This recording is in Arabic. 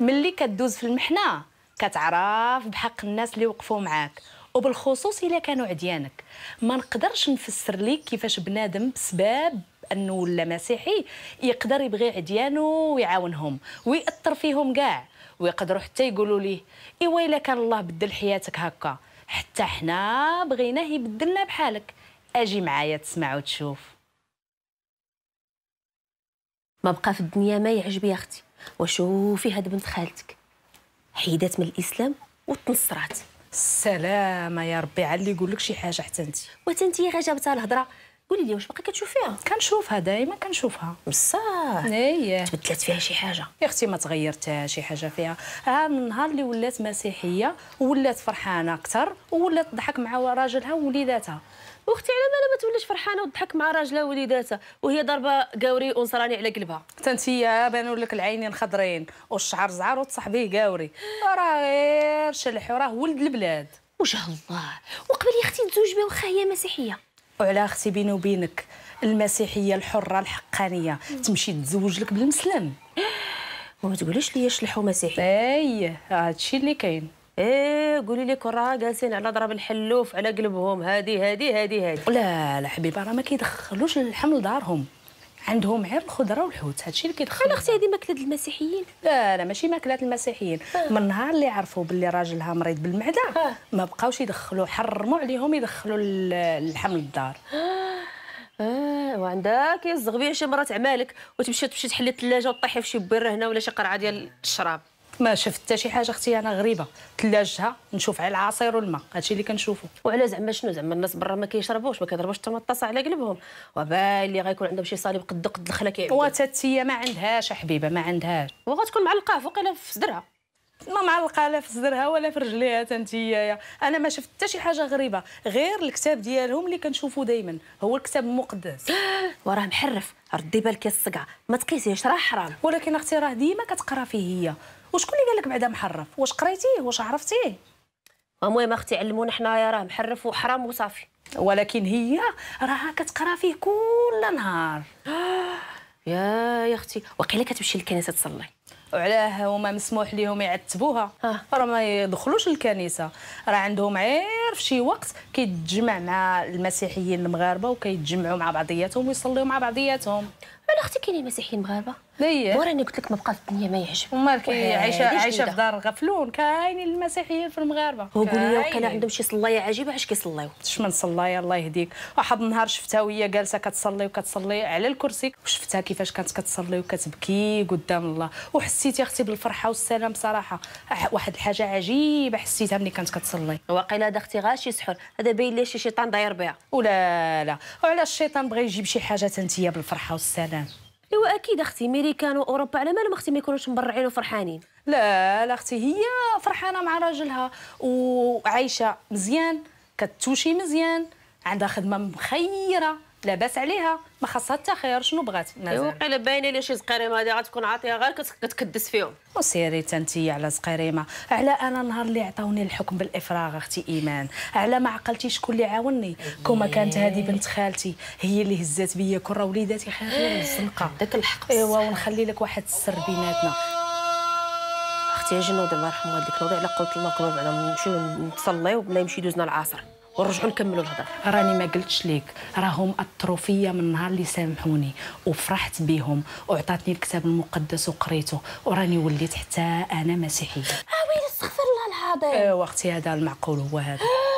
ملي كدوز في المحنه كتعرف بحق الناس اللي وقفوا معاك وبالخصوص الا كانوا عديانك ما نقدرش نفسر لك كيفاش بنادم بسبب انه ولا مسيحي يقدر يبغي عديانه ويعاونهم ويأثر فيهم كاع ويقدروا حتى يقولوا ليه ايوا الا كان الله بدل حياتك هكا حتى حنا بغيناه يبدلنا بحالك اجي معايا تسمع وتشوف ما بقى في الدنيا ما يعجبي اختي وشوفي هاد بنت خالتك حيدات من الاسلام وتنصرات سلامه يا ربي على اللي يقول لك شي حاجة حتى انت وتنتي غير جابتها الهضرة قولي لي واش باقي كتشوفيها كنشوفها دائما كنشوفها بصح اييه إيه. تبدلت فيها شي حاجه يا اختي ما تغيرت شي حاجه فيها ها من النهار اللي ولات مسيحيه ولات فرحانه اكثر ولات تضحك مع راجلها ووليداتها اختي على بالها ما توليش فرحانه وتضحك مع راجلها ووليداتها وهي ضربه قاوري ونصراني على قلبها حتى يا بانوا لك العينين خضرين والشعر زعر وتصاحبيه قاوري راه غير شلح وراه ولد البلاد وجه الله وقبل يا اختي تزوج بها واخا هي مسيحيه وعلى اختي بيني وبينك المسيحيه الحره الحقانيه تمشي تزوج لك بالمسلم وما تقوليش لي شلحو مسيحي اي هادشي اللي كاين ايه قولي لك راه جالسين على ضرب الحلوف على قلبهم هادي هادي هادي هادي لا لا حبيبه راه ما كيدخلوش اللحم لدارهم عندهم غير الخضره والحوت هادشي اللي كيدخل انا اختي هذه ماكله المسيحيين لا لا ماشي ماكله المسيحيين آه. من نهار اللي عرفوا باللي راجلها مريض بالمعده آه. ما بقاوش يدخلوا حرموا عليهم يدخلوا اللحم للدار اه, آه، وعندها كيزغ شي مرات عمالك وتمشي تمشي تحلي الثلاجه وطيحي في شي بير هنا ولا شي قرعه ديال الشراب ما شفت حتى شي حاجه اختي انا غريبه ثلاجتها نشوف على العصير والماء هادشي اللي كنشوفو وعلى زعما شنو زعما الناس برا ما كيشربوش ما كيضربوش حتى الطاسه على قلبهم وبالي غيكون عندهم شي صليب قد قد الخلا كيعبد وتاتيه ما عندهاش حبيبه ما عندهاش وغتكون معلقه الا في صدرها ما معلقه لا في صدرها ولا في رجليها تنتيايا انا ما شفت حتى شي حاجه غريبه غير الكتاب ديالهم اللي كنشوفو دائما هو الكتاب المقدس وراه محرف ردي بالك يا الصقعه ما تقيسيهش راه حرام ولكن اختي راه ديما كتقرا فيه هي وشكون اللي قال لك بعدا محرف واش قريتيه واش عرفتيه المهم اختي علمونا حنايا راه محرف وحرام وصافي ولكن هي راها كتقرا فيه كل نهار يا يا اختي وقيله كتمشي للكنيسه تصلي وعلاه هما مسموح ليهم يعتبوها راه ما يدخلوش الكنيسه راه عندهم عين غير في شي وقت كيتجمع مع المسيحيين المغاربه وكيتجمعوا مع بعضياتهم ويصليوا مع بعضياتهم انا اختي كاينين مسيحيين مغاربه اييه وراني قلت لك ما بقى في الدنيا ما يعجب ومالك عايشه عايشه في دار غفلون كاينين المسيحيين في المغاربه وقول لي وكان عندهم شي صلايه عجيبه علاش كيصليو اش من صلايه الله يهديك واحد النهار شفتها وهي جالسه كتصلي وكتصلي على الكرسي وشفتها كيفاش كانت كتصلي وكتبكي قدام الله وحسيت يا اختي بالفرحه والسلام صراحه واحد الحاجه عجيبه حسيتها ملي كانت كتصلي واقيلا اختي غاش يسحر هذا باين ليش الشيطان داير بها ولا لا وعلى الشيطان بغى يجيب شي حاجه تنتيا بالفرحه والسلام ايوا اكيد اختي ميريكان واوروبا على مالهم اختي ما يكونوش مبرعين وفرحانين لا لا اختي هي فرحانه مع راجلها وعايشه مزيان كتوشي مزيان عندها خدمه مخيره لاباس عليها ما خاصها خير شنو بغات وقيله أيوة، باينه لي شي زقريمه هذه غتكون عاطيها غير كتكدس فيهم وسيري تنتي على زقريمه على انا النهار اللي عطاوني الحكم بالافراغ اختي ايمان على ما عقلتي شكون اللي عاوني كما كانت هذه بنت خالتي هي اللي هزات بيا كره وليداتي خير من إيه، الزنقه داك الحق ايوا ونخلي لك واحد السر بيناتنا اختي جنود الله يرحمها ديك نوضي على قوت الله كبر بعدا نمشيو نتصليو بلا يمشي يدوزنا العصر ونرجعوا نكملوا الهضره راني ما قلتش ليك راهم اثروا فيا من نهار اللي سامحوني وفرحت بهم وعطاتني الكتاب المقدس وقريته وراني وليت حتى انا مسيحيه اه ويلي استغفر الله العظيم ايوا آه، اختي هذا المعقول هو هذا